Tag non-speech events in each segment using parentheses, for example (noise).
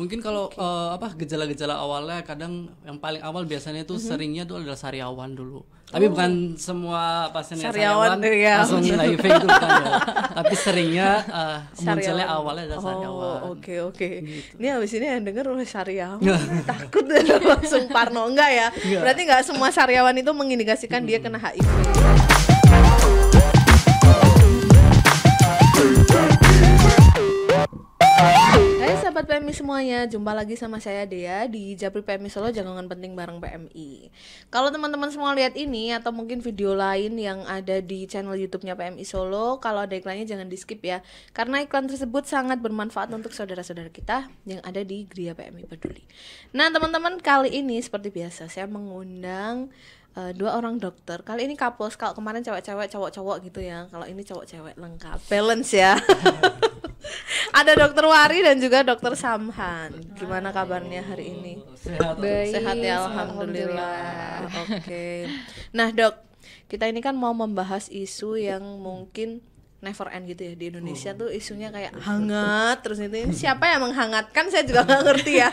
Mungkin kalau okay. uh, eh, apa gejala-gejala awalnya kadang yang paling awal biasanya itu mm -hmm. seringnya itu adalah sariawan dulu. Tapi oh. bukan semua pasien sariawan, sariavan, ya, langsung HIV itu kan ya. Tapi seringnya uh, munculnya awalnya adalah oh, sariawan. Oh, oke okay, oke. Okay. Gitu. Ini habis ini yang denger oleh sariawan (laughs) takut (laughs) langsung parno enggak ya? Enggak. Iya. Berarti enggak semua sariawan itu mengindikasikan hmm. dia kena HIV. Hai sahabat PMI semuanya, jumpa lagi sama saya Dea di Japri PMI Solo Jangan Penting bareng PMI. Kalau teman-teman semua lihat ini atau mungkin video lain yang ada di channel YouTube-nya PMI Solo, kalau ada iklannya jangan di skip ya, karena iklan tersebut sangat bermanfaat untuk saudara-saudara kita yang ada di Gria PMI Peduli. Nah teman-teman kali ini seperti biasa saya mengundang uh, dua orang dokter kali ini kapus kalau kemarin cewek-cewek cowok-cowok gitu ya kalau ini cowok-cewek lengkap balance ya (laughs) Ada dokter Wari dan juga dokter Samhan. Gimana kabarnya hari ini? Sehat. sehat ya alhamdulillah. Oke. Okay. Nah, Dok, kita ini kan mau membahas isu yang mungkin never end gitu ya di Indonesia oh. tuh isunya kayak hangat terus ini siapa yang menghangatkan saya juga nggak ngerti ya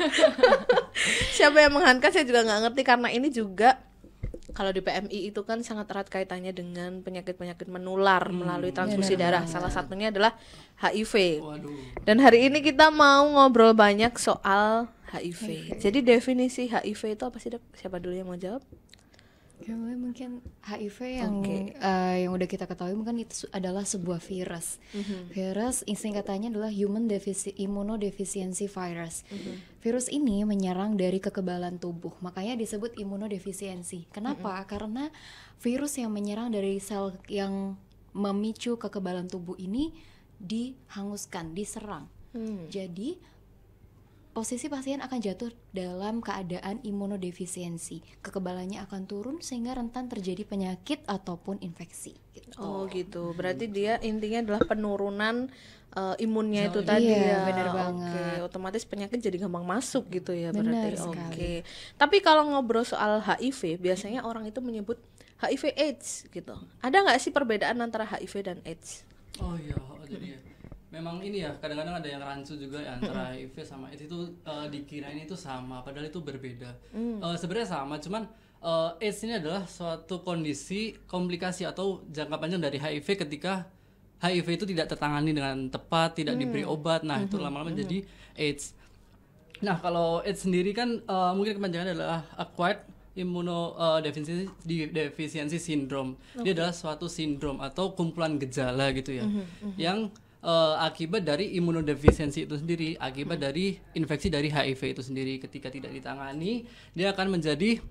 (laughs) siapa yang menghangatkan saya juga nggak ngerti karena ini juga kalau di PMI itu kan sangat erat kaitannya dengan penyakit-penyakit menular hmm. melalui iya, transfusi ya, darah. Ya. Salah satunya adalah HIV. Waduh. Dan hari ini kita mau ngobrol banyak soal HIV. HIV. Jadi definisi HIV itu apa sih, Siapa dulu yang mau jawab? Ya, mungkin HIV yang okay. uh, eh, yang udah kita ketahui mungkin itu adalah sebuah virus. Mm-hmm. Virus singkatannya adalah human defici- immunodeficiency virus. Mm-hmm. Virus ini menyerang dari kekebalan tubuh, makanya disebut imunodefisiensi. Kenapa? Mm-hmm. Karena virus yang menyerang dari sel yang memicu kekebalan tubuh ini dihanguskan, diserang. Mm. Jadi posisi pasien akan jatuh dalam keadaan imunodefisiensi. Kekebalannya akan turun sehingga rentan terjadi penyakit ataupun infeksi. Gitu. Oh gitu. Berarti dia intinya adalah penurunan uh, imunnya oh, itu iya, tadi ya. Benar banget. Oke, otomatis penyakit jadi gampang masuk gitu ya benar berarti. Sekali. Oke. Tapi kalau ngobrol soal HIV, biasanya orang itu menyebut HIV AIDS gitu. Ada nggak sih perbedaan antara HIV dan AIDS? Oh iya, oh, ada ya memang ini ya kadang-kadang ada yang rancu juga ya, antara HIV sama AIDS itu uh, eh, ini itu sama padahal itu berbeda mm. uh, sebenarnya sama cuman uh, eh, AIDS ini adalah suatu kondisi komplikasi atau jangka panjang dari HIV ketika HIV itu tidak tertangani dengan tepat tidak mm. diberi obat nah mm -hmm. itu mm-hmm. lama-lama -hmm. jadi AIDS nah kalau AIDS sendiri kan uh, mungkin kepanjangan adalah acquired immunodeficiency syndrome. Okay. Dia adalah suatu sindrom atau kumpulan gejala gitu ya. mm -hmm. Yang uh, akibat dari imunodefisiensi itu sendiri, akibat hmm. dari infeksi dari HIV itu sendiri ketika tidak ditangani, dia akan menjadi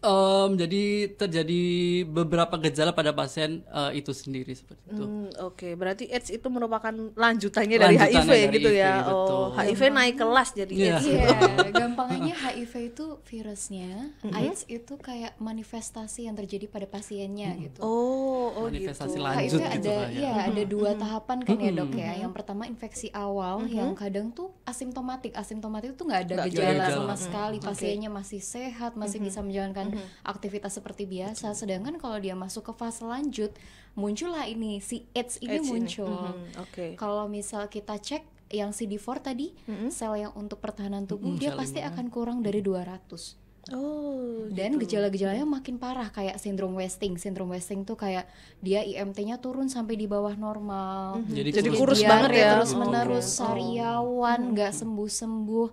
Um, jadi terjadi beberapa gejala pada pasien uh, itu sendiri seperti itu. Hmm, Oke, okay. berarti AIDS itu merupakan lanjutannya, lanjutannya dari HIV dari gitu ya? HIV, ya. Betul. Oh, HIV naik kelas jadi yeah. AIDS. Gitu. Iya, yeah. gampangnya HIV itu virusnya, mm -hmm. AIDS itu kayak manifestasi yang terjadi pada pasiennya mm -hmm. gitu. Oh, oh manifestasi gitu. lanjut HIV gitu ada, gitu ya, mm -hmm. ada dua mm -hmm. tahapan kan mm -hmm. ya dok ya. Yang pertama infeksi awal mm -hmm. yang kadang tuh asimptomatik, asimptomatik itu nggak ada gak gejala, gejala sama mm -hmm. sekali, pasiennya okay. masih sehat, masih mm -hmm. bisa menjalankan menjalankan mm-hmm. aktivitas seperti biasa. Sedangkan kalau dia masuk ke fase lanjut, muncullah ini si AIDS ini AIDS muncul. Mm-hmm. Okay. Kalau misal kita cek yang CD4 tadi, mm-hmm. sel yang untuk pertahanan tubuh mm-hmm. dia pasti akan kurang dari 200. Mm-hmm. Oh, dan gitu. gejala-gejalanya makin parah kayak sindrom wasting. Sindrom wasting tuh kayak dia IMT-nya turun sampai di bawah normal. Mm-hmm. Jadi, kurus banget ya. Terus gitu. menerus oh. sariawan, nggak oh. sembuh-sembuh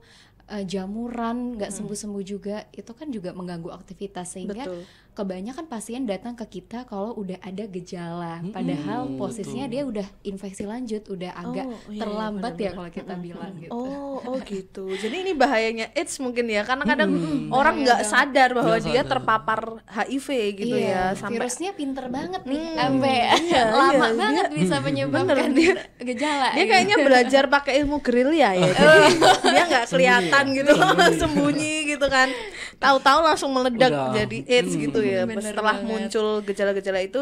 uh, jamuran nggak sembuh sembuh juga itu kan juga mengganggu aktivitas sehingga Betul kebanyakan pasien datang ke kita kalau udah ada gejala hmm, padahal posisinya betul. dia udah infeksi lanjut udah oh, agak iya, iya terlambat bener ya kalau kita hmm, bilang gitu oh oh gitu jadi ini bahayanya AIDS mungkin ya karena kadang hmm, orang nggak sadar bahwa gak dia terpapar HIV gitu iya, ya sampai virusnya pinter banget nih hmm, sampai iya, iya. lama iya, banget iya. bisa menyebabkan bener, dia, gejala dia iya. kayaknya belajar pakai ilmu gerilya ya (laughs) dia nggak ya? kelihatan gitu sembunyi (laughs) gitu kan tahu-tahu langsung meledak Udah. jadi AIDS hmm. gitu ya Bener setelah banget. muncul gejala-gejala itu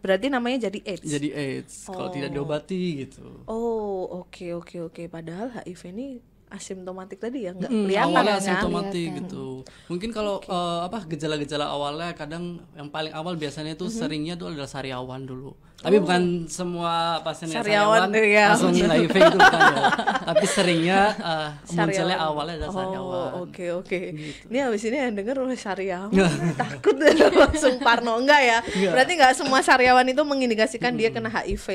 berarti namanya jadi AIDS jadi AIDS oh. kalau tidak oh. diobati gitu oh oke okay, oke okay, oke okay. padahal HIV ini asimptomatik tadi ya nggak hmm, kelihatan awalnya kan? asimptomatik gitu mungkin kalau okay. uh, eh, apa gejala-gejala awalnya kadang yang paling awal biasanya itu mm -hmm. seringnya itu adalah sariawan dulu tapi bukan semua pasien yang sariawan, iya. ya. langsung HIV itu kan, Tapi seringnya uh, munculnya awalnya adalah oh, sariawan. Oke oh, oke. Okay. Gitu. Ini abis ini yang denger oleh sariawan (laughs) takut (laughs) langsung Parno enggak ya? Enggak. Iya. Berarti enggak semua sariawan itu mengindikasikan hmm. dia kena HIV.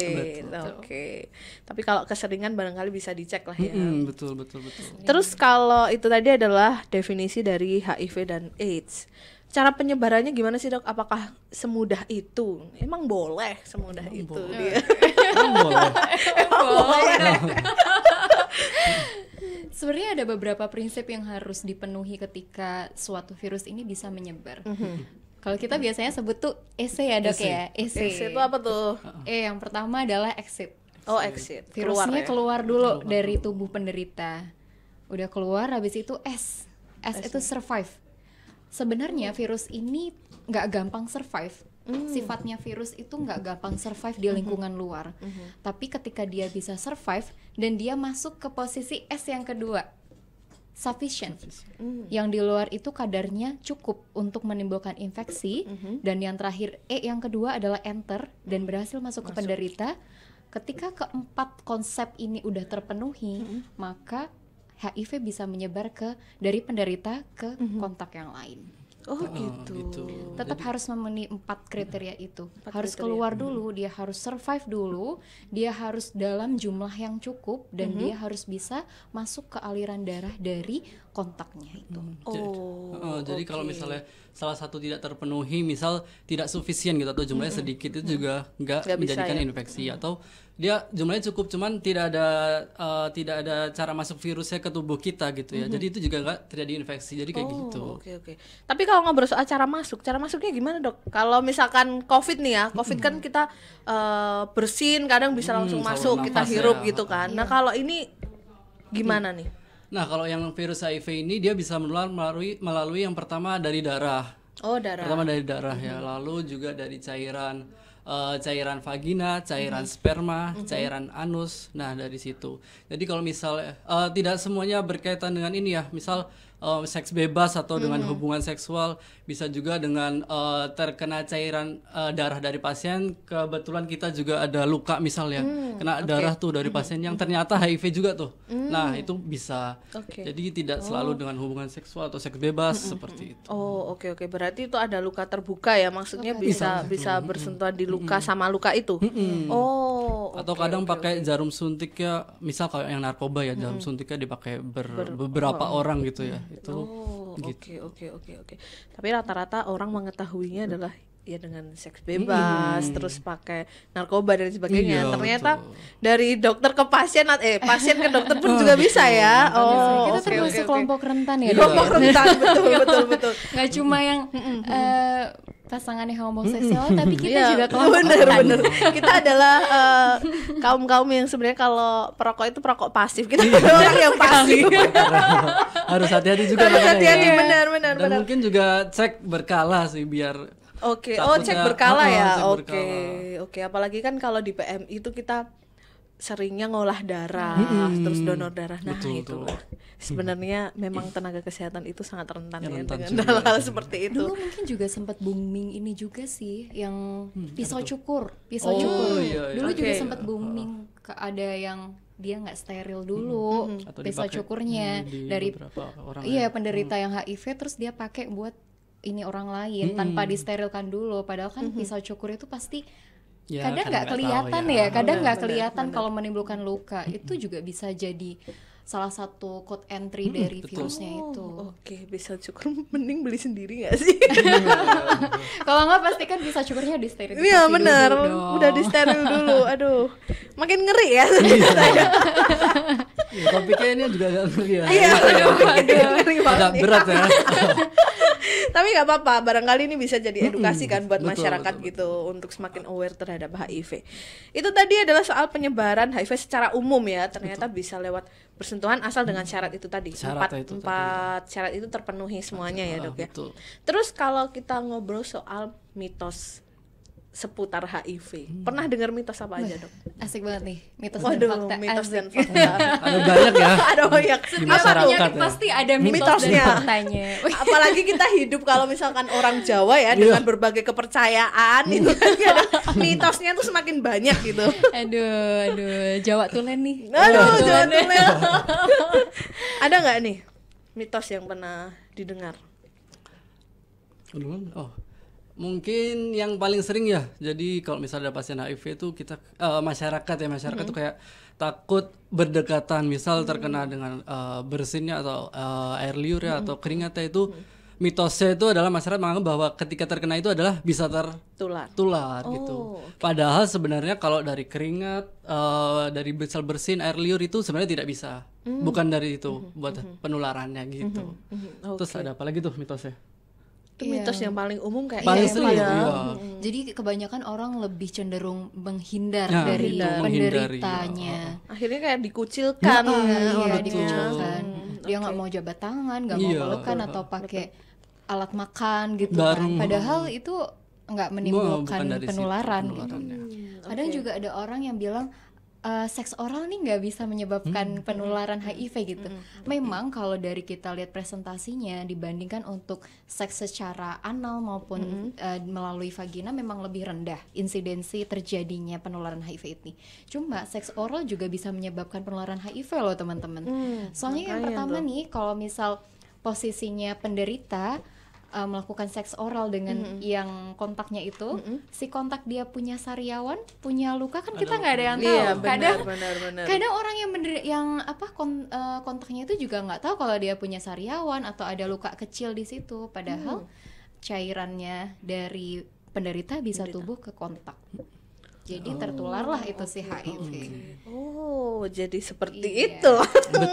Nah, oke. Okay. Tapi kalau keseringan barangkali bisa dicek lah ya. Hmm, betul betul betul. Terus kalau itu tadi adalah definisi dari HIV dan AIDS cara penyebarannya gimana sih dok? Apakah semudah itu? Emang boleh semudah Emang itu boleh. dia? Emang boleh. Emang boleh. (laughs) Sebenarnya ada beberapa prinsip yang harus dipenuhi ketika suatu virus ini bisa menyebar. Mm -hmm. Kalau kita biasanya sebut tuh EC ya dok e ya? EC. E itu apa tuh? Eh yang pertama adalah exit. Oh exit. Virusnya keluar, ya? keluar dulu keluar dari tubuh penderita. Udah keluar, habis itu S. S, S itu ya? survive sebenarnya virus ini nggak gampang survive. Mm. Sifatnya virus itu nggak gampang survive di hmm. lingkungan mm -hmm. luar. Mm -hmm. Tapi ketika dia bisa survive dan dia masuk ke posisi S yang kedua, sufficient, mm. yang di luar itu kadarnya cukup untuk menimbulkan infeksi. Mm -hmm. Dan yang terakhir E yang kedua adalah enter dan berhasil masuk, masuk. ke penderita. Ketika keempat konsep ini udah terpenuhi, mm -hmm. maka HIV bisa menyebar ke dari penderita ke mm -hmm. kontak yang lain. Oh, oh gitu. gitu. Tetap Jadi, harus memenuhi empat kriteria itu. Empat harus kriteria. keluar hmm. dulu, hmm. dia harus survive dulu, dia harus dalam jumlah yang cukup dan hmm. dia harus bisa masuk ke aliran darah dari kontaknya itu. Hmm. Oh. Jadi, oh, jadi okay. kalau misalnya salah satu tidak terpenuhi, misal tidak sufisien gitu atau jumlahnya hmm. sedikit itu hmm. juga nggak menjadikan ya? infeksi hmm. atau dia jumlahnya cukup cuman tidak ada uh, tidak ada cara masuk virusnya ke tubuh kita gitu ya. -hmm. Jadi itu juga nggak terjadi infeksi. Jadi kayak oh, gitu. Oke okay, oke. Okay. Tapi kalau kalau ngobrol soal cara masuk, cara masuknya gimana dok? Kalau misalkan COVID nih ya, COVID kan hmm. kan kita uh, bersin, kadang bisa hmm, langsung hmm, masuk, kita hirup ya. gitu kan. Nah iya. kalau ini gimana hmm. nih? Nah kalau yang virus HIV ini dia bisa menular melalui melalui yang pertama dari darah. Oh darah. Pertama dari darah ya, hmm. ya, lalu juga dari cairan uh, cairan vagina, cairan -hmm. sperma, -hmm. cairan anus. Nah, dari situ. Jadi kalau misal uh, tidak semuanya berkaitan dengan ini ya. Misal uh, seks bebas atau dengan hmm. hubungan seksual, bisa juga dengan uh, terkena cairan uh, darah dari pasien. Kebetulan kita juga ada luka misalnya, hmm, kena okay. darah tuh dari hmm. pasien yang ternyata HIV juga tuh. Hmm. Nah itu bisa. Okay. Jadi tidak oh. selalu dengan hubungan seksual atau seks bebas hmm. hmm seperti hmm. itu. Oh oke okay, oke, okay. berarti itu ada luka terbuka ya maksudnya okay. bisa bisa, bisa bersentuhan di luka hmm. sama luka itu. Hmm. Oh. Atau okay, kadang okay, pakai okay. jarum suntik ya, misal kalau yang narkoba ya jarum hmm. suntiknya dipakai ber, Ber, beberapa oh. orang gitu ya itu oh gitu. oke oke okay, oke okay, oke okay. tapi rata-rata orang mengetahuinya adalah ya dengan seks bebas hmm. terus pakai narkoba dan sebagainya iya, ternyata betul. dari dokter ke pasien eh pasien ke dokter pun (laughs) oh, juga bisa ya oh kita okay, termasuk okay, okay. kelompok rentan ya kelompok ya? rentan (laughs) betul betul betul nggak cuma yang uh, pasangannya homoseksual tapi kita yeah, juga kelompok bener rentan. bener kita adalah uh, eh, kaum kaum yang sebenarnya kalau perokok itu perokok pasif kita iya. orang yang pasif (laughs) harus hati-hati juga harus hati-hati ya. benar benar dan benar. mungkin juga cek berkala sih biar Oke, okay. oh cek berkala oh, ya. Oke, oke. Okay. Okay. Apalagi kan kalau di PM itu kita seringnya ngolah darah, hmm. terus donor darah. Nah, betul, itu betul. sebenarnya memang tenaga kesehatan itu sangat rentan ya, rentan dengan hal-hal seperti itu. Dulu mungkin juga sempat booming ini juga sih yang hmm, pisau cukur, pisau oh, cukur. Iya, iya. Dulu okay. juga sempat booming ke ada yang dia nggak steril dulu hmm. pisau cukurnya hmm, dari orang iya ya. penderita hmm. yang HIV terus dia pakai buat ini orang lain hmm. tanpa disterilkan dulu padahal kan hmm. pisau cukur itu pasti ya, kadang kan nggak kelihatan tahu, ya, ya kadang iya, nggak kelihatan bener. kalau menimbulkan luka hmm. itu juga bisa jadi salah satu code entry hmm, dari betul. virusnya oh, itu. Oke, okay. bisa cukur (laughs) mending beli sendiri gak sih? (laughs) Iya, kalau nggak pasti kan bisa cukurnya di steril. Iya benar, udah di steril dulu. (laughs) Aduh, makin ngeri ya. ya topiknya ini juga agak ngeri ya. Iya, iya. agak berat ya tapi nggak apa-apa barangkali ini bisa jadi edukasi kan buat betul, masyarakat betul, gitu untuk semakin aware terhadap HIV itu tadi adalah soal penyebaran HIV secara umum ya ternyata betul. bisa lewat persentuhan asal dengan mm. syarat itu tadi syarat empat itu empat tadi. syarat itu terpenuhi semuanya ya dok ya terus kalau kita ngobrol soal mitos seputar HIV. Hmm. Iya. Pernah dengar mitos apa aja, Dok? Asik banget nih, mitos Waduh, dan fakta. mitos asik. dan fakta. (laughs) ada banyak ya. (laughs) ada banyak. Setiap penyakit kan ya. pasti ada mitos mitosnya. dan faktanya. (laughs) Apalagi kita hidup kalau misalkan orang Jawa ya iya. dengan berbagai kepercayaan iya. itu kan ya, mitosnya tuh semakin banyak gitu. aduh, aduh, Jawa tulen nih. Aduh, Jawa, Jawa tulen. ada nggak nih mitos yang pernah didengar? Oh, Mungkin yang paling sering ya. Jadi kalau misalnya ada pasien HIV itu kita uh, masyarakat ya masyarakat mm -hmm. tuh mm-hmm. kayak takut berdekatan misal mm-hmm. terkena hmm. dengan uh, bersinnya atau uh, air liur ya hmm. atau keringatnya itu hmm. mitosnya itu adalah masyarakat menganggap bahwa ketika terkena itu adalah bisa tertular tular gitu. oh, gitu. Okay. Padahal sebenarnya kalau dari keringat uh, dari misal bersin air liur itu sebenarnya tidak bisa. Hmm. Bukan dari itu hmm. buat hmm. penularannya gitu. Hmm. Okay. Mm-hmm. Terus ada apa lagi tuh mitosnya? itu yeah. mitos yang paling umum kayak paling sering ya. Ya. Jadi kebanyakan orang lebih cenderung menghindar ya, dari penderitanya. Ya. Akhirnya kayak dikucilkan, ya, ya, iya, betul. dikucilkan. Hmm, Dia nggak okay. mau jabat tangan, nggak mau iya, pelukan iya. atau pakai alat makan gitu kan. Padahal itu nggak menimbulkan penularan, gitu. kadang okay. Kadang juga ada orang yang bilang uh, seks oral nih nggak bisa menyebabkan hmm. penularan HIV hmm. gitu. Hmm. hmm, hmm. Memang kalau dari kita lihat presentasinya dibandingkan untuk seks secara anal maupun hmm. uh, melalui vagina memang lebih rendah insidensi terjadinya penularan HIV ini. Cuma seks oral juga bisa menyebabkan penularan HIV loh teman-teman. Hmm. Soalnya Makanya yang pertama tuh. nih kalau misal posisinya penderita uh, melakukan seks oral dengan mm -hmm. yang kontaknya itu mm -hmm. si kontak dia punya sariawan punya luka kan kita nggak ada yang iya, tahu iya, benar, kadang benar, benar. kadang orang yang bener, yang apa kon, uh, kontaknya itu juga nggak tahu kalau dia punya sariawan atau ada luka kecil di situ padahal mm. cairannya dari penderita bisa penderita. tubuh ke kontak jadi oh, tertularlah itu si HIV. Oh, okay. Oh, jadi seperti iya. itu.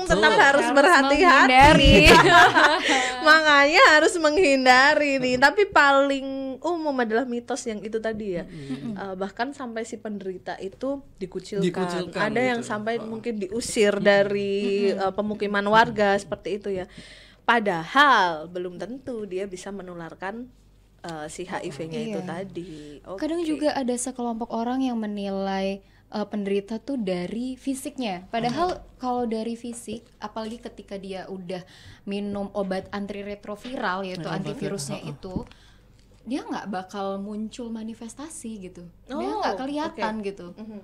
Tetap harus, berhati-hati. (laughs) Makanya harus menghindari nih. Tapi paling umum adalah mitos yang itu tadi ya. uh, bahkan sampai si penderita itu dikucilkan. dikucilkan Ada gitu. yang sampai oh. mungkin diusir dari uh, pemukiman warga seperti itu ya. Padahal belum tentu dia bisa menularkan uh, si HIV-nya iya. itu tadi. Okay. Kadang juga ada sekelompok orang yang menilai uh, penderita tuh dari fisiknya. Padahal hmm. kalau dari fisik, apalagi ketika dia udah minum obat antiretroviral yaitu ya, antivirusnya ya. itu, dia nggak bakal muncul manifestasi gitu. Oh, dia nggak kelihatan okay. Mhm, gitu. Mhm.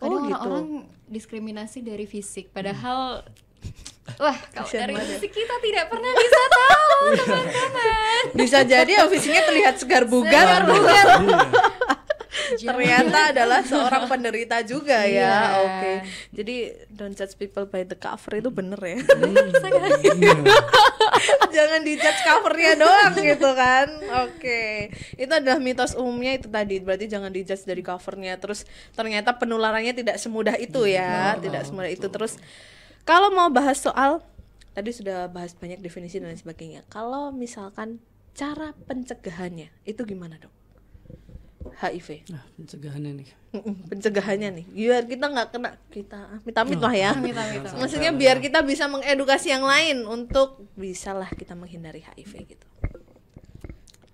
Kadang oh, gitu. orang-orang gitu. diskriminasi dari fisik, padahal hmm. Wah, (laughs) kalau dari ya. sisi kita tidak pernah bisa tahu, (laughs) iya. teman-teman. Bisa jadi ofisinya terlihat segar bugar. Segar iya. bugar. Iya. Ternyata adalah seorang penderita juga ya. Oke. Okay. Jadi don't judge people by the cover itu bener ya. Hmm. (laughs) Jangan dijudge covernya doang gitu kan. Oke. Okay. Itu adalah mitos umumnya itu tadi. Berarti jangan dijudge dari covernya. Terus ternyata penularannya tidak semudah itu ya, tidak semudah itu. Terus kalau mau bahas soal tadi sudah bahas banyak definisi dan lain sebagainya. Kalau misalkan cara pencegahannya itu gimana, Dok? HIV. Nah, pencegahannya nih. Pencegahannya nih. Biar kita nggak kena kita amit-amit oh, lah ya. Amit-amit. (laughs) Maksudnya biar kita bisa mengedukasi yang lain untuk bisalah kita menghindari HIV gitu.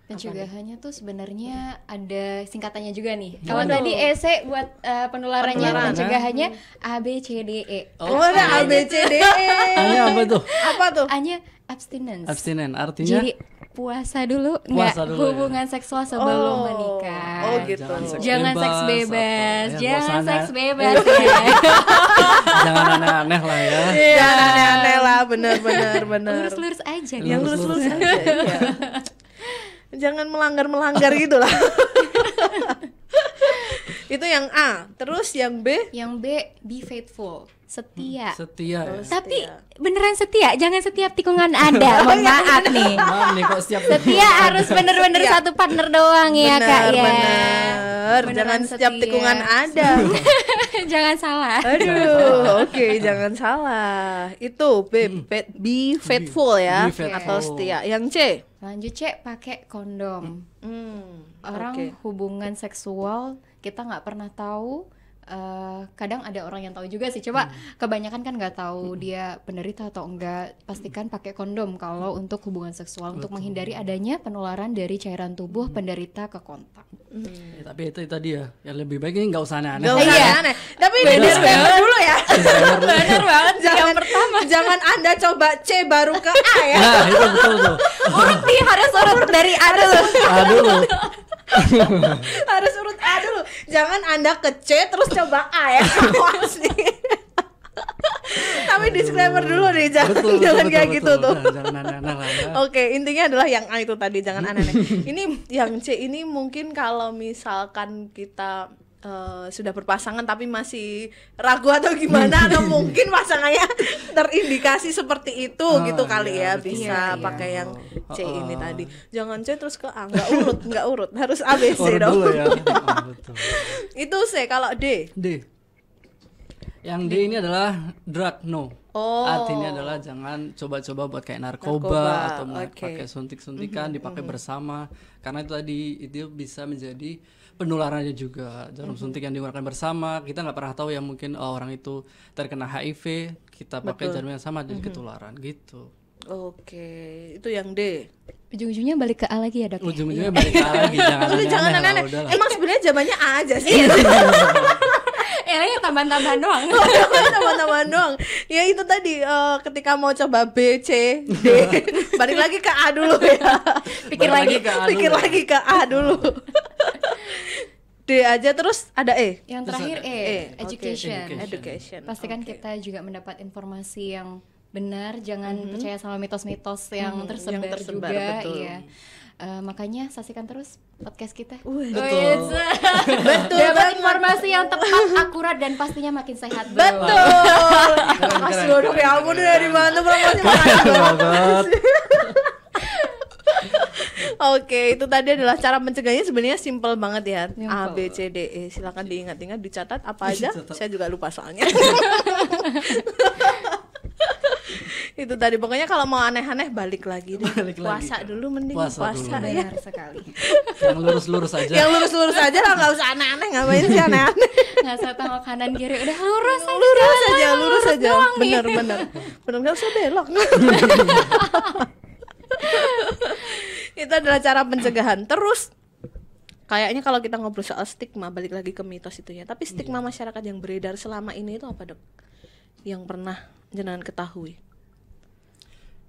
Pencegahannya tuh sebenarnya ada singkatannya juga nih. Kalau tadi EC buat uh, penularannya Penularan, pencegahannya hmm. A B C D E. Oh, ada A B C D E. (laughs) Hanya apa tuh? Apa tuh? Hanya abstinence. abstinence artinya Jadi puasa dulu nggak hubungan ya. seksual sebelum oh. menikah. Oh gitu. Jangan seks jangan bebas. Seks bebas. ya, jangan ya. seks bebas. (laughs) ya. jangan aneh-aneh lah ya. Jangan iya, aneh-aneh lah, bener bener bener. Lurus-lurus aja. Yang gitu. lurus-lurus aja. Ya. (laughs) jangan melanggar melanggar oh. gitu lah (laughs) itu yang A terus yang B yang B be faithful setia hmm, setia ya? tapi beneran setia jangan setiap tikungan ada (laughs) mohon maaf nih maaf nih kok setiap setia harus bener-bener iya. satu partner doang ya, bener, ya kak ya bener jangan setia. setiap tikungan ada (laughs) jangan salah aduh oke okay, jangan salah itu B, hmm. be, be faithful ya be faithful. atau setia yang C lanjut cek pakai kondom hmm. orang okay. hubungan seksual kita nggak pernah tahu Eh, kadang ada orang yang tahu juga sih coba hmm. kebanyakan kan nggak tahu hmm. dia penderita atau enggak pastikan pakai kondom kalau hmm. untuk hubungan seksual Betul. untuk menghindari adanya penularan dari cairan tubuh hmm. penderita ke kontak hmm. ya, tapi itu tadi ya yang lebih baik ini nggak usah aneh-aneh eh, iya. tapi ini disclaimer dulu ya benar banget (laughs) jangan, yang pertama jangan anda coba C baru ke A ya nah, itu betul tuh murni harus urut dari A dulu (laughs) A dulu (laughs) harus urut A dulu jangan anda ke C terus coba A ya nih. (laughs) tapi disclaimer dulu nih jangan betul, jangan kayak gitu tuh nah, jangan ya. (laughs) oke intinya adalah yang A itu tadi jangan aneh-aneh ini yang C ini mungkin kalau misalkan kita Uh, sudah berpasangan tapi masih ragu atau gimana (laughs) atau mungkin pasangannya (laughs) terindikasi seperti itu oh, gitu kali iya, ya bisa iya. pakai yang C oh, oh. ini oh. tadi jangan C terus ke A nggak urut nggak urut harus A B C dong ya. (laughs) Oh, itu C kalau D D yang D, D ini adalah drug no Oh. Artinya adalah jangan coba-coba buat kayak narkoba, narkoba. atau okay. pakai suntik-suntikan, mm -hmm, dipakai mm -hmm. bersama, karena itu tadi itu bisa menjadi penularannya juga jarum mm-hmm. suntik yang digunakan bersama kita nggak pernah tahu ya mungkin oh, orang itu terkena HIV kita pakai Betul. jarum yang sama jadi mm-hmm. ketularan gitu oke itu yang D ujung-ujungnya balik ke A lagi ya dok ya? ujung-ujungnya iya. balik ke A lagi (laughs) jangan aneh-aneh jangan aneh-aneh emang eh, sebenarnya zamannya A aja sih iya. (laughs) ya, ya tambahan-tambahan doang (laughs) oh, ya, Tambahan-tambahan doang Ya itu tadi uh, Ketika mau coba B, C, D Balik lagi ke A dulu ya Pikir balik lagi, lagi ke A Pikir dulu. lagi ke A dulu D aja terus ada E. Yang terakhir E, e. education. Okay. Education. Pastikan okay. kita juga mendapat informasi yang benar, jangan mm -hmm. percaya sama mitos-mitos mhm, yang, mm -hmm. tersebar, yang tersebar juga, betul. Iya. Uh, makanya saksikan terus podcast kita. Oh, betul. betul. Dapat informasi yang tepat, akurat dan pastinya makin sehat. Betul. Mas dong ya ampun dari mana promosi banget. Oke, itu tadi adalah cara mencegahnya sebenarnya simple banget ya. Simple. A B C D E. Silakan iya. diingat-ingat, dicatat apa (laughs) aja. Saya juga lupa soalnya. (laughs) itu tadi pokoknya kalau mau aneh-aneh balik lagi deh. Balik puasa lagi. dulu mending puasa, puasa dulu. ya. (laughs) sekali. Yang lurus-lurus aja. Yang lurus-lurus aja lah nggak usah aneh-aneh ngapain sih aneh-aneh. Nggak usah tengok kanan kiri udah lurus aja. Lurus aja, lurus, lurus aja. Benar-benar. Benar nggak usah belok itu adalah cara pencegahan terus kayaknya kalau kita ngobrol soal stigma balik lagi ke mitos itu ya tapi stigma iya. masyarakat yang beredar selama ini itu apa dok yang pernah jenengan ketahui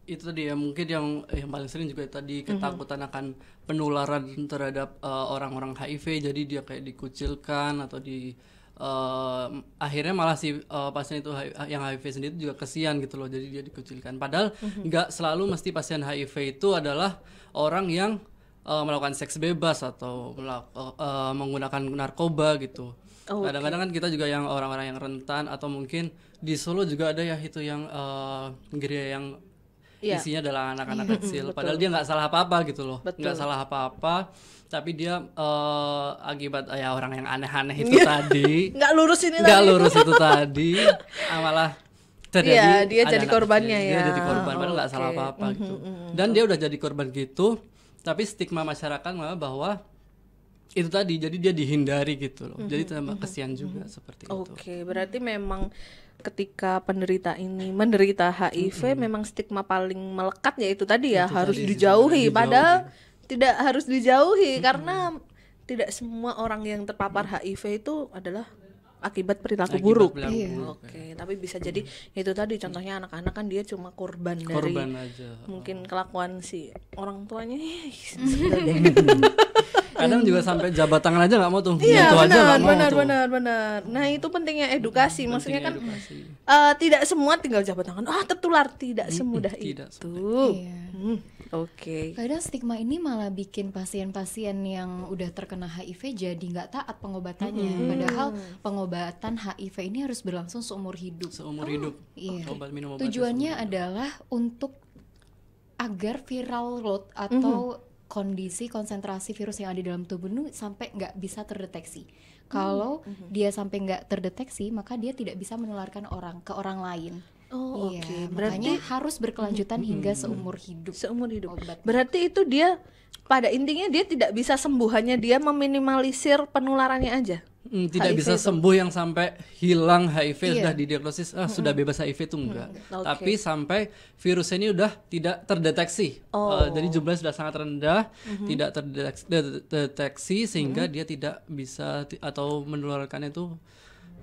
itu tadi ya mungkin yang eh, yang paling sering juga tadi mhm. ketakutan mm -hmm. akan penularan terhadap eh, orang-orang uh, orang -orang HIV jadi dia kayak dikucilkan atau di uh, akhirnya malah si uh, pasien itu yang HIV sendiri juga kesian gitu loh jadi dia dikucilkan padahal mhm. nggak mm -hmm. selalu mesti pasien HIV itu adalah orang yang uh, melakukan seks bebas atau melaku, uh, eh, menggunakan narkoba gitu kadang-kadang okay. kan kita juga yang orang-orang yang rentan atau mungkin di Solo juga ada ya itu yang uh, gereja yang yeah. isinya adalah anak-anak iya, kecil padahal dia nggak salah apa-apa gitu loh nggak salah apa-apa tapi dia uh, akibat ya orang yang aneh-aneh itu iya. tadi (laughs) nggak lurus ini nggak lurus itu tadi ah, malah iya, terjadi yeah, dia jadi korbannya ya dia jadi korban padahal nggak okay. salah apa-apa mm -hmm, gitu mm-hmm, mm-hmm. dan dia udah jadi korban gitu tapi stigma masyarakat malah bahwa itu tadi jadi dia dihindari gitu loh mm -hmm, jadi mm-hmm, tambah kesian juga mm -hmm. seperti okay, itu oke berarti memang ketika penderita ini menderita HIV hmm. memang stigma paling melekat yaitu tadi ya itu harus tadi, dijauhi dijauhi padahal tidak harus dijauhi hmm. karena tidak semua orang yang terpapar hmm. HIV itu adalah akibat perilaku akibat buruk. iya. Oke, okay. Ya. tapi bisa jadi itu tadi contohnya anak-anak kan dia cuma korban, korban dari aja. mungkin mm. kelakuan si orang tuanya. (laughs) (laughs) kadang juga iya. sampai jabat tangan aja nggak mau tuh iya benar gitu aja benar mau benar tuh. benar nah itu pentingnya edukasi pentingnya maksudnya kan edukasi. Uh, tidak semua tinggal jabat tangan ah oh, tertular tidak semudah tidak itu semudah. Iya. Hmm, oke. Okay. Kadang stigma ini malah bikin pasien-pasien yang udah terkena HIV jadi nggak taat pengobatannya. Hmm. Padahal pengobatan HIV ini harus berlangsung seumur hidup. Seumur oh. hidup. Iya. Obat, minum obat Tujuannya adalah untuk agar viral load atau mm -hmm kondisi konsentrasi virus yang ada di dalam tubuh nu sampai nggak bisa terdeteksi. Hmm, Kalau mm-hmm. dia sampai nggak terdeteksi, maka dia tidak bisa menularkan orang ke orang lain. Oh, iya. oke. Okay. Berarti makanya harus berkelanjutan mm-hmm. hingga seumur hidup. Seumur hidup. Obat. Berarti itu dia pada intinya dia tidak bisa sembuh hanya dia meminimalisir penularannya aja. Hmm, tidak HIV bisa itu. sembuh yang sampai hilang HIV iya. sudah didiagnosis ah sudah bebas HIV itu enggak. -hmm. okay. Tapi sampai virusnya ini sudah tidak terdeteksi. Oh. Uh, jadi jumlah sudah sangat rendah, mm -hmm. tidak terdeteksi, sehingga mm dia tidak bisa atau menularkannya itu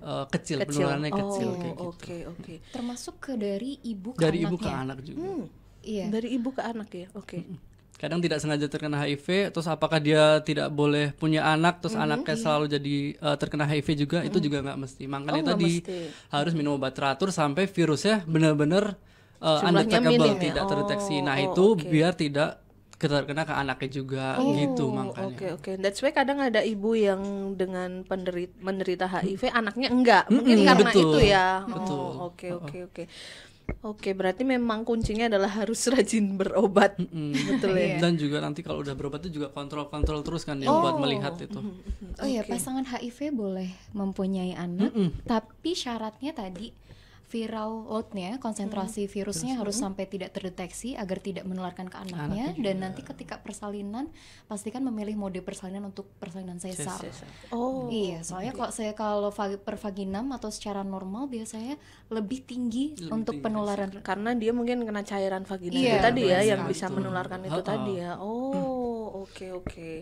uh, kecil, kecil. penularannya oh, kecil kayak gitu. Oke, okay, oke. Okay. Termasuk ke dari ibu ke dari anaknya. ibu ke anak juga. Hmm. Iya. Dari ibu ke anak ya. Oke. Okay. Mm -hmm kadang tidak sengaja terkena HIV terus apakah dia tidak boleh punya anak terus mm -hmm, anaknya hmm. selalu jadi uh, terkena HIV juga mm -hmm. itu juga nggak mesti makanya oh, tadi mesti. harus minum obat teratur sampai virusnya benar-benar eh, uh, undetectable ya? tidak ya? oh, terdeteksi nah oh, itu okay. biar tidak terkena ke anaknya juga oh, gitu makanya. Oke okay, oke. Okay. That's why kadang ada ibu yang dengan penderita menderita HIV hmm. anaknya enggak. Mungkin mm -hmm, karena betul, itu ya. Betul. Oh, oke oke oke. Oke, berarti memang kuncinya adalah harus rajin berobat, mm -hmm. (laughs) betul iya. ya. Dan juga nanti kalau udah berobat itu juga kontrol-kontrol terus kan yang oh. buat melihat itu. Mm -hmm. Oh okay. ya, pasangan HIV boleh mempunyai anak, mm -hmm. tapi syaratnya tadi viral loadnya, hmm. konsentrasi hmm. virusnya Terus, harus sampai tidak terdeteksi agar tidak menularkan ke anaknya anaknya dan iya. nanti ketika persalinan pastikan memilih mode persalinan untuk persalinan sesar. Oh. Iya, soalnya iya. kalau saya kalau per vaginam atau secara normal biasanya lebih tinggi lebih untuk tinggi penularan sesar. karena dia mungkin kena cairan vagina iya, itu tadi ya yang bisa menularkan itu oh, tadi ya. Oh, oke hmm. oke. okay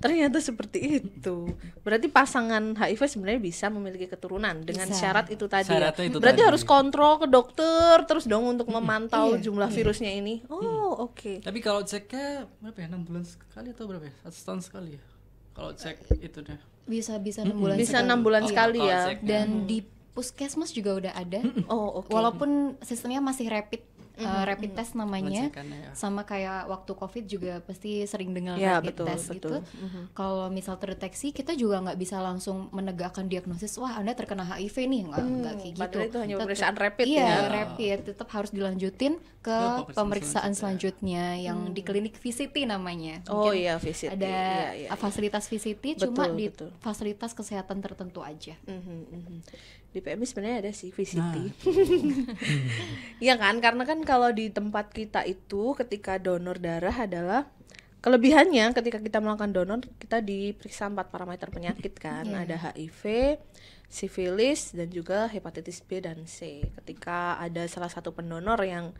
ternyata seperti itu berarti pasangan HIV sebenarnya bisa memiliki keturunan dengan bisa. syarat itu tadi ya itu berarti tadi. harus kontrol ke dokter terus dong untuk memantau iya, jumlah iya. virusnya ini oh hmm. oke okay. tapi kalau ceknya berapa ya enam bulan sekali atau berapa ya satu tahun sekali ya kalau cek itu deh bisa bisa enam bulan bisa enam bulan iya, sekali, sekali ya dan di puskesmas juga udah ada oh okay. walaupun sistemnya masih rapid mm-hmm. uh, rapid mhm. test namanya ya. sama kayak waktu covid juga pasti sering dengar ya, rapid betul, test gitu. betul. gitu mm-hmm. kalau misal terdeteksi kita juga nggak bisa langsung menegakkan diagnosis wah anda terkena HIV nih nggak mm. kayak gitu itu hanya pemeriksaan rapid iya ya. rapid tetap harus dilanjutin ke pemeriksaan, pemeriksaan selanjutnya, ya. yang hmm. di klinik VCT namanya oh, Mungkin oh iya VCT ada ya, ya, ya. fasilitas VCT betul, cuma di fasilitas kesehatan tertentu aja mm-hmm, mm-hmm di PMI sebenarnya ada sih VCT. Nah. (laughs) Iya nah. kan? Karena kan kalau di tempat kita itu ketika donor darah adalah kelebihannya ketika kita melakukan donor kita diperiksa empat parameter penyakit kan. Yeah. Ada HIV, sifilis dan juga hepatitis B dan C. Ketika ada salah satu pendonor yang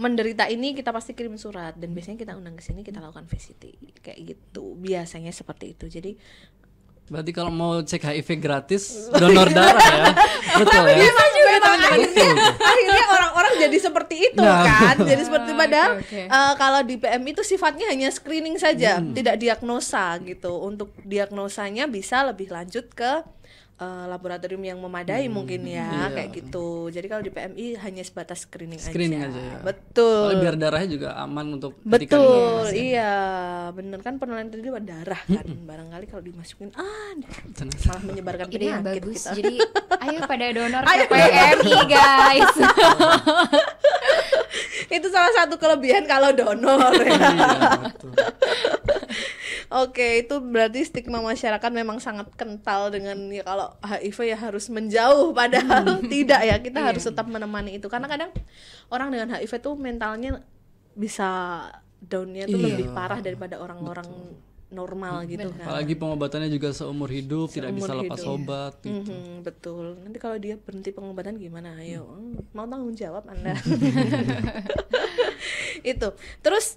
menderita ini kita pasti kirim surat dan biasanya kita undang ke sini kita lakukan VCT kayak gitu biasanya seperti itu jadi Berarti kalau mau cek HIV gratis donor darah ya. (laughs) Betul ya. Bisa juga Betul, akhirnya, orang-orang jadi seperti itu nah. kan. Jadi seperti ah, padahal okay, okay. Uh, eh, kalau di PM itu sifatnya hanya screening saja, hmm. tidak diagnosa gitu. Untuk diagnosanya bisa lebih lanjut ke uh, laboratorium yang memadai hmm, mungkin ya iya. kayak gitu. Jadi kalau di PMI hanya sebatas screening, screening aja. aja ya. Betul. Soalnya biar darahnya juga aman untuk Betul. Iya, bener kan penularan tadi darah kan. Hmm. Barangkali kalau dimasukin ah salah menyebarkan penyakit bagus. Kita. Gitu. Jadi ayo pada donor ayo. ke PMI guys. (laughs) Itu salah satu kelebihan kalau donor ya. iya, betul. Oke, itu berarti stigma masyarakat memang sangat kental dengan ya kalau HIV ya harus menjauh padahal hmm. tidak ya. Kita yeah. harus tetap menemani itu karena kadang orang dengan HIV tuh mentalnya bisa downnya tuh yeah. lebih parah daripada orang-orang normal hmm. gitu kan. Apalagi pengobatannya juga seumur hidup, seumur tidak bisa hidup. lepas obat. Gitu. Mm -hmm, betul. Nanti kalau dia berhenti pengobatan gimana? Ayo, hmm. mau tanggung jawab anda. (laughs) (laughs) itu. Terus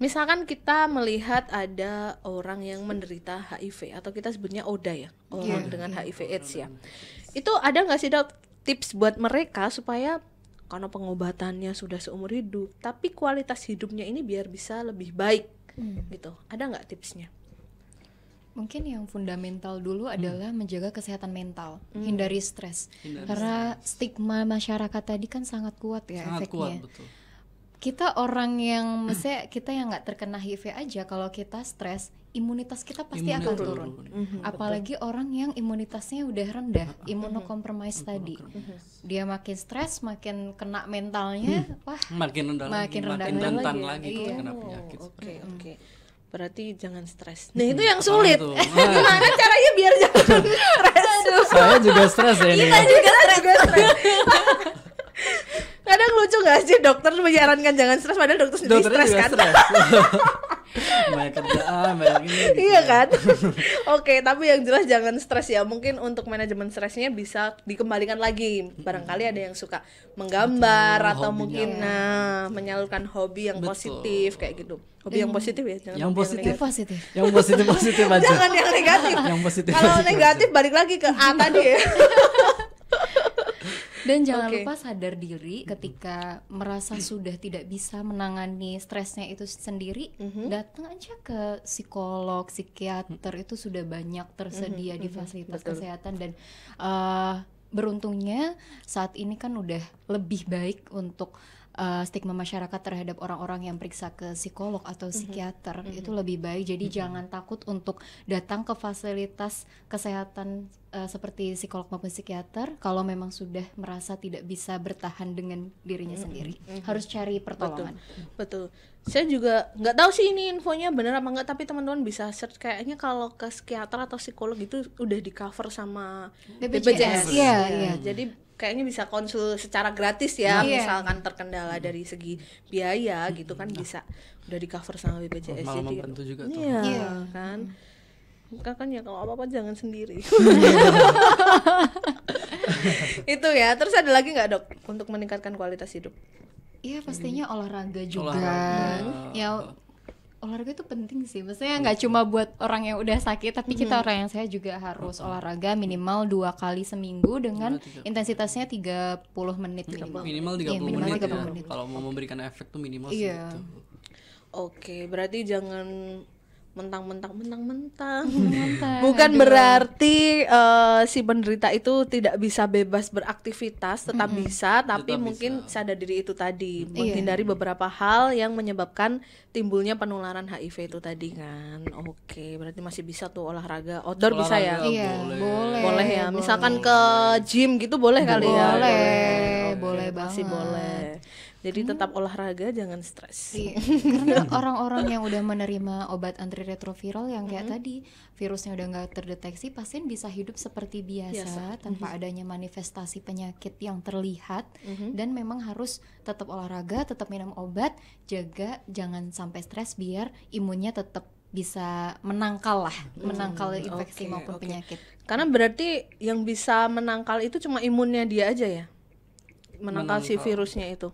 misalkan kita melihat ada orang yang menderita HIV atau kita sebutnya ODA ya orang yeah. dengan HIV AIDS ya itu ada nggak sih dok tips buat mereka supaya karena pengobatannya sudah seumur hidup tapi kualitas hidupnya ini biar bisa lebih baik hmm. gitu ada nggak tipsnya mungkin yang fundamental dulu hmm. adalah menjaga kesehatan mental, hmm. hindari stres. Karena stigma masyarakat tadi kan sangat kuat ya sangat efeknya. Kuat, betul kita orang yang misalnya kita yang nggak terkena HIV aja kalau kita stres imunitas kita pasti Imunitas akan turun, turun. Mm-hmm, apalagi betul. orang yang imunitasnya udah rendah imunokompromis mm-hmm. tadi mm-hmm. dia makin stres makin kena mentalnya mm. wah makin rendah makin rendah makin rentan lagi, lagi iya. kena penyakit oh, oke oh, oke okay, berarti jangan stres nah itu yang sulit (laughs) gimana caranya biar jangan (laughs) stres saya juga stres ya kita ya. juga stres (laughs) kadang lucu gak sih dokter menyarankan jangan stres padahal dokter sendiri stres kan stres. (laughs) banyak kerjaan banyak ini gitu iya ya. kan oke okay, tapi yang jelas jangan stres ya mungkin untuk manajemen stresnya bisa dikembalikan lagi barangkali ada yang suka menggambar Betul, atau mungkin ya. nah menyalurkan hobi yang Betul. positif kayak gitu hobi yang, yang positif ya jangan yang positif yang positif yang positif positif (laughs) aja jangan yang negatif yang positif kalau negatif balik lagi ke A tadi ya (laughs) Dan jangan okay. lupa sadar diri ketika merasa sudah tidak bisa menangani stresnya itu sendiri, mm -hmm. datang aja ke psikolog, psikiater itu sudah banyak tersedia mm -hmm. di mhm, fasilitas Betul. kesehatan dan uh, beruntungnya saat ini kan udah lebih baik untuk uh, stigma masyarakat terhadap orang-orang yang periksa ke psikolog atau mhm. psikiater mm -hmm. itu lebih baik. Jadi mm -hmm. jangan takut untuk datang ke fasilitas kesehatan uh, seperti psikolog maupun psikiater kalau memang sudah merasa tidak bisa bertahan dengan dirinya mm -hmm. sendiri mm -hmm. harus cari pertolongan betul, betul. saya juga nggak tahu sih ini infonya benar apa nggak tapi teman-teman bisa search kayaknya kalau ke psikiater atau psikolog itu udah di cover sama BPJS, iya yeah. Yeah. Yeah. jadi kayaknya bisa konsul secara gratis ya yeah. misalkan terkendala iya. dari segi biaya gitu kan iya. bisa udah di cover sama BPJS malah membantu juga tuh yeah, yeah. kan mm kan ya kalau apa-apa jangan sendiri (laughs) itu ya terus ada lagi nggak dok untuk meningkatkan kualitas hidup Iya pastinya hmm. olahraga juga olahraga. ya olahraga itu penting sih maksudnya iya. nggak cuma buat orang yang udah sakit tapi hmm. kita orang yang saya juga harus hmm. olahraga minimal dua kali seminggu dengan intensitasnya intensitasnya 30 menit minimal minimal 30, ya, minimal 30 menit, ya. menit. kalau mau memberikan efek tuh minimal iya. sih. Oke, berarti jangan mentang-mentang mentang-mentang (laughs) bukan berarti uh, si penderita itu tidak bisa bebas beraktivitas tetap mm -hmm. bisa tapi tetap mungkin bisa. sadar diri itu tadi iya. menghindari yeah. beberapa hal yang menyebabkan timbulnya penularan HIV itu tadi kan oke berarti masih bisa tuh olahraga outdoor olahraga bisa ya iya. boleh. boleh ya misalkan ke gym gitu boleh kali boleh. ya boleh boleh, boleh banget masih boleh jadi hmm. tetap olahraga, jangan stres. Iya. (laughs) Karena (laughs) orang-orang yang udah menerima obat antiretroviral yang kayak hmm. tadi virusnya udah nggak terdeteksi, pasien bisa hidup seperti biasa, biasa. tanpa hmm. adanya manifestasi penyakit yang terlihat. Hmm. Dan memang harus tetap olahraga, tetap minum obat, jaga jangan sampai stres biar imunnya tetap bisa menangkal lah, hmm. menangkal infeksi okay, maupun okay. penyakit. Karena berarti yang bisa menangkal itu cuma imunnya dia aja ya, menangkal, menangkal. si virusnya itu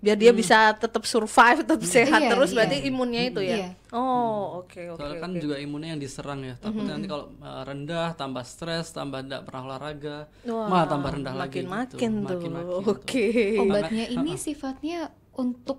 biar dia hmm. bisa tetap survive tetap hmm. sehat iya, terus iya. berarti imunnya itu ya iya. oh hmm. oke okay, oke okay, soalnya okay. kan juga imunnya yang diserang ya takutnya mm-hmm. nanti kalau eh, rendah tambah stres tambah tidak pernah olahraga Wah, malah tambah rendah makin, lagi makin gitu. tuh makin, tuh oke okay. obatnya Karena, ini uh-uh. sifatnya untuk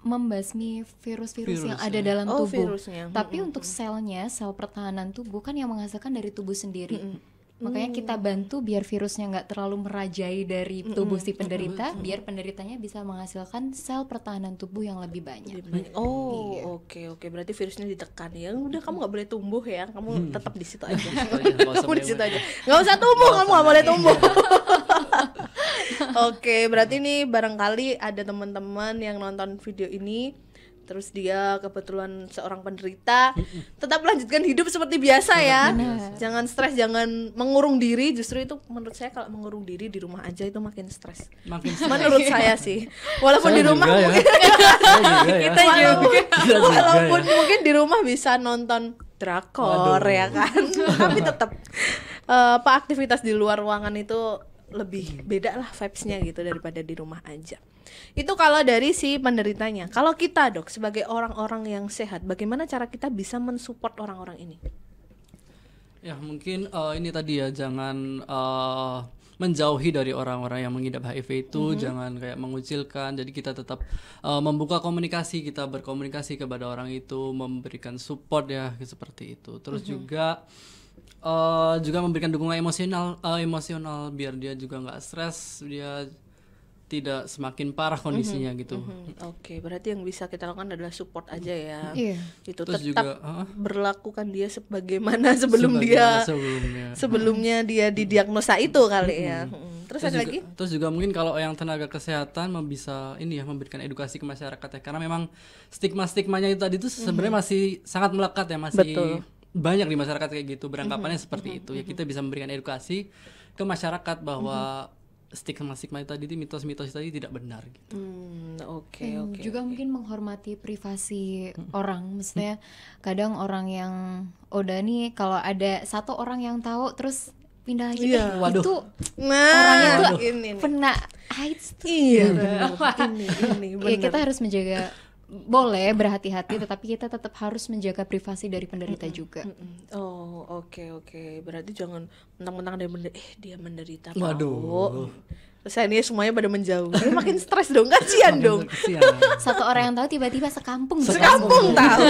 membasmi virus-virus virus, yang ada ya. dalam oh, tubuh virusnya. tapi mm-hmm. untuk selnya sel pertahanan tubuh kan yang menghasilkan dari tubuh sendiri mm-hmm Makanya hmm. kita bantu biar virusnya nggak terlalu merajai dari hmm, tubuh hmm. si penderita, hmm, hmm. biar penderitanya bisa menghasilkan sel pertahanan tubuh yang lebih banyak. Lebih Oh, oke iya. oke. Okay, okay. Berarti virusnya ditekan ya. Udah kamu nggak boleh tumbuh ya. Kamu hmm. tetap di situ aja. kamu di situ aja. Nggak usah tumbuh, kamu nggak boleh tumbuh. (laughs) oke, okay, berarti nih barangkali ada teman-teman yang nonton video ini terus dia kebetulan seorang penderita tetap lanjutkan hidup seperti biasa ya Benar. jangan stres jangan mengurung diri justru itu menurut saya kalau mengurung diri di rumah aja itu makin stres makin (laughs) stres. menurut saya sih walaupun saya di rumah juga ya. mungkin ya. juga ya. (laughs) kita juga ya. walaupun, ya. mungkin di rumah bisa nonton drakor ya kan (laughs) tapi tetap uh, eh, apa aktivitas di luar ruangan itu lebih beda lah vibesnya gitu daripada di rumah aja. Itu kalau dari si penderitanya. Kalau kita, Dok, sebagai orang-orang yang sehat, bagaimana cara kita bisa mensupport orang-orang ini? Ya, mungkin uh, ini tadi ya, jangan uh, menjauhi dari orang-orang yang mengidap HIV itu mm -hmm. jangan kayak mengucilkan jadi kita tetap uh, membuka komunikasi kita berkomunikasi kepada orang itu memberikan support ya seperti itu terus mm -hmm. juga uh, juga memberikan dukungan emosional uh, emosional biar dia juga nggak stres dia tidak semakin parah mhm. kondisinya mm -hmm, gitu. Mm -hmm. Oke, okay, berarti yang bisa kita lakukan adalah support aja ya. Yeah. Itu Terus tetap juga, huh? berlakukan dia sebagaimana (laughs) sebelum sebagaimana dia sebelumnya, (laughs) sebelumnya dia mhm. didiagnosa itu kali ya. -hmm. Terus, terus ada juga, lagi? Terus juga mungkin kalau yang tenaga kesehatan bisa ini ya memberikan edukasi ke masyarakat ya karena memang stigma-stigmanya itu tadi itu sebenarnya mm -hmm. masih sangat melekat ya masih Betul. banyak di masyarakat kayak gitu beranggapannya mm -hmm. seperti mm -hmm. itu ya kita bisa memberikan edukasi ke masyarakat bahwa mm -hmm stigma-stigma tadi itu mitos-mitos tadi tidak benar gitu. Hmm, oke okay, hmm, oke. Okay, juga okay. mungkin menghormati privasi hmm. orang, maksudnya hmm. kadang orang yang udah oh, nih kalau ada satu orang yang tahu terus pindah gitu, yeah. eh, Waduh. itu nah, orangnya tuh ini, ini. pernah AIDS tuh. Iya, iya. ini, ini, bener. ya kita harus menjaga (laughs) boleh berhati-hati tetapi kita tetap harus menjaga privasi dari penderita juga. oh, oke okay, oke. Okay. Berarti jangan mentang-mentang dia menderita eh dia menderita Waduh. saya ini semuanya pada menjauh. Dia makin stres dong, kasihan dong. (laughs) Satu orang yang tahu tiba-tiba sekampung. Sekampung tahu.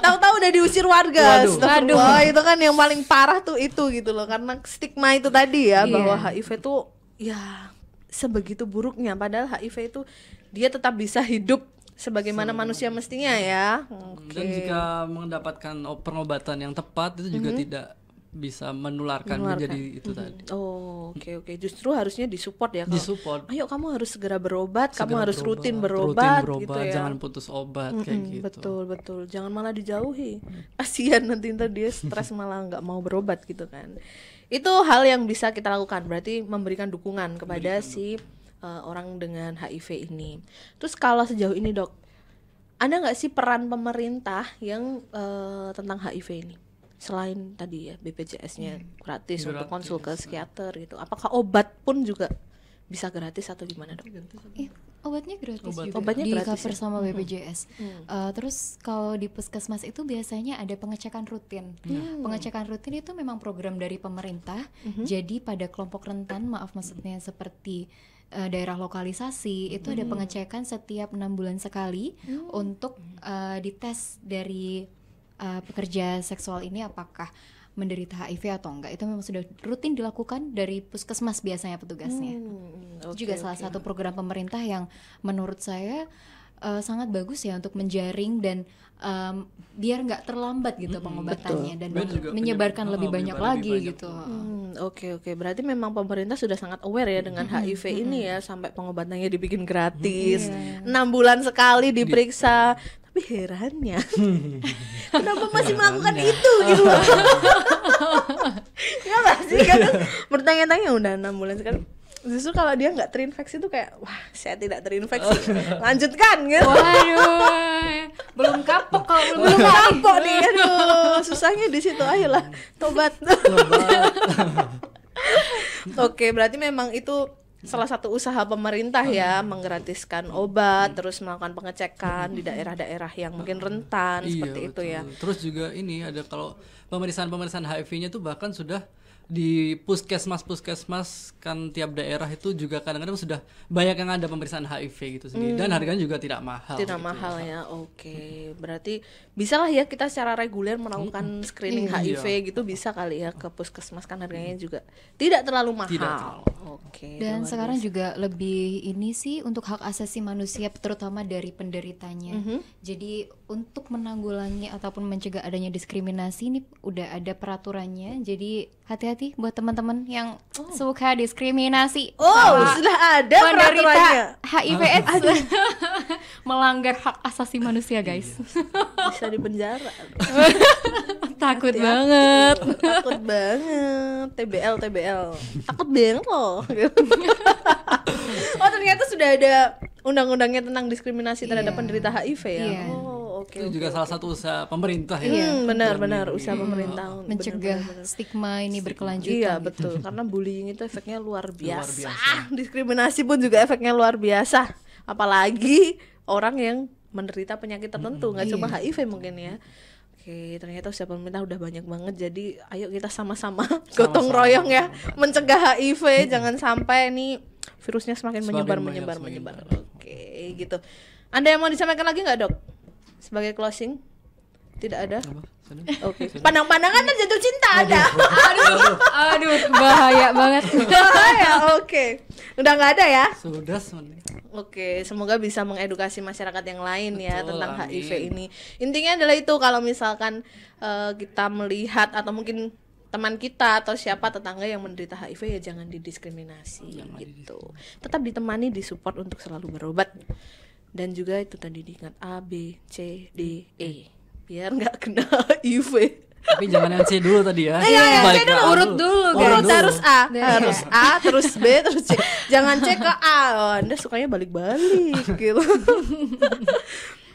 Tahu-tahu udah diusir warga. Waduh. Waduh. itu kan yang paling parah tuh itu gitu loh karena stigma itu tadi ya yeah. bahwa HIV tuh ya sebegitu buruknya padahal HIV itu dia tetap bisa hidup sebagaimana so, manusia mestinya ya. Okay. Dan jika mendapatkan pengobatan yang tepat itu juga mm -hmm. tidak bisa menularkan, menularkan. menjadi itu hmm. tadi. Oh, oke okay, oke. Okay. Justru harusnya disupport ya kalau. Disupport. Ayo kamu harus segera berobat, segera kamu harus berobat, rutin berobat, rutin berobat gitu ya. Jangan putus obat mm hmm kayak gitu. Betul, betul. Jangan malah dijauhi. (laughs) Kasihan nanti nanti dia stres malah nggak mau berobat gitu kan. Itu hal yang bisa kita lakukan. Berarti memberikan dukungan kepada memberikan si uh, orang dengan HIV ini. Terus kalau sejauh ini dok, ada nggak sih peran pemerintah yang uh, tentang HIV ini? Selain tadi ya BPJS-nya hmm. gratis, gratis untuk konsul ke nah. psikiater gitu. Apakah obat pun juga bisa gratis atau gimana dok? Iya, obatnya gratis Obat. juga obatnya di gratis cover ya? sama BPJS. Hmm. Uh, terus kalau di puskesmas itu biasanya ada pengecekan rutin. Hmm. hmm. Pengecekan rutin itu memang program dari pemerintah. Hmm. Jadi pada kelompok rentan, maaf maksudnya seperti uh, daerah lokalisasi hmm. itu ada hmm. pengecekan setiap enam bulan sekali hmm. untuk uh, dites dari uh, pekerja seksual ini apakah menderita HIV atau enggak itu memang sudah rutin dilakukan dari puskesmas biasanya petugasnya. Hmm, okay, juga okay. salah satu program pemerintah yang menurut saya uh, sangat bagus ya untuk menjaring dan um, biar nggak terlambat gitu mm -hmm, pengobatannya betul. dan menyebarkan lebih banyak lagi banyak. gitu. Mm, oke hmm, oke, okay, okay. berarti memang pemerintah sudah sangat aware ya dengan HIV mm -hmm. ini ya sampai pengobatannya dibikin gratis, iya. enam yeah. bulan sekali diperiksa. Tapi herannya, (laughs) kenapa masih melakukan itu gitu? (laughs) Ya nggak sih, kadang bertanya-tanya udah enam bulan sekali justru kalau dia nggak terinfeksi tuh kayak wah saya tidak terinfeksi (laughs) lanjutkan gitu waduh belum kapok kalau belum, kapok nih aduh susahnya di situ ayolah tobat, tobat. (laughs) oke berarti memang itu salah satu usaha pemerintah ya menggratiskan obat terus melakukan pengecekan di daerah-daerah yang mungkin rentan iya, seperti itu ya terus juga ini ada kalau pemeriksaan pemeriksaan HIV-nya tuh bahkan sudah di puskesmas puskesmas kan tiap daerah itu juga kadang-kadang sudah banyak yang ada pemeriksaan HIV gitu sendiri hmm. dan harganya juga tidak mahal. Tidak gitu ya. mahal ya, oke. Okay berarti bisalah ya kita secara reguler melakukan screening iya. HIV gitu bisa kali ya ke puskesmas kan harganya juga tidak terlalu mahal. Tidak tidak. Oke. Dan sekarang biasa. juga lebih ini sih untuk hak asasi manusia terutama dari penderitanya. Mm -hmm. Jadi untuk menanggulangi ataupun mencegah adanya diskriminasi ini udah ada peraturannya. Jadi hati-hati buat teman-teman yang oh. suka diskriminasi. Oh, sudah ada peraturannya. HIV eh, AIDS (laughs) melanggar hak asasi manusia, guys. Iya. (laughs) bisa di penjara (laughs) takut Hati -hati banget (laughs) takut banget TBL TBL takut banget loh oh ternyata sudah ada undang-undangnya tentang diskriminasi iya. terhadap penderita HIV ya yeah. oh okay, itu juga okay. salah satu usaha pemerintah ya. Hmm, iya. benar benar-benar usaha iya. pemerintah hmm. mencegah benar, benar. stigma ini berkelanjutan. Iya, gitu. betul. Karena bullying itu efeknya luar biasa. luar biasa. Diskriminasi pun juga efeknya luar biasa. Apalagi orang yang menderita penyakit tertentu nggak mm -hmm. cuma iya, HIV mungkin ya Oke, ternyata usia pemerintah udah banyak banget. Jadi, ayo kita sama-sama (laughs) gotong royong ya, mencegah HIV. Hmm. Jangan sampai nih virusnya semakin, semakin menyebar, menyebar, menyebar. Oke, gitu. Anda yang mau disampaikan lagi nggak dok? Sebagai closing, tidak ada. Oke. Okay. Pandang-pandangan dan jatuh cinta ada. Aduh, aduh, bahaya banget. (laughs) bahaya. Oke, okay. udah nggak ada ya? Sudah Oke, semoga bisa mengedukasi masyarakat yang lain ya Betul, ya tentang amin. HIV ini. Intinya adalah itu kalau misalkan uh, kita melihat atau mungkin teman kita atau siapa tetangga yang menderita HIV ya jangan didiskriminasi jangan gitu. Didiskriminasi. Tetap ditemani, disupport untuk selalu berobat. Dan juga itu tadi diingat A B C D E iya. biar nggak kena HIV. (laughs) Tapi jangan yang C dulu tadi ya. Iya, iya C dulu urut dulu, oh, urut harus A, harus iya. A, terus B, terus C. Jangan C ke A. Oh, anda sukanya balik-balik (laughs) gitu.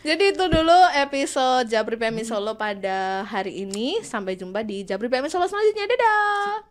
Jadi itu dulu episode Jabri PMI Solo pada hari ini. Sampai jumpa di Jabri PMI Solo selanjutnya. Dadah.